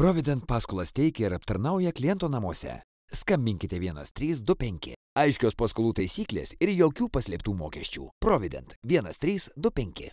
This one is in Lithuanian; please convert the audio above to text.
Provident paskolas teikia ir aptarnauja kliento namuose. Skambinkite 1325. Aiškios paskolų taisyklės ir jokių paslėptų mokesčių. Provident 1325.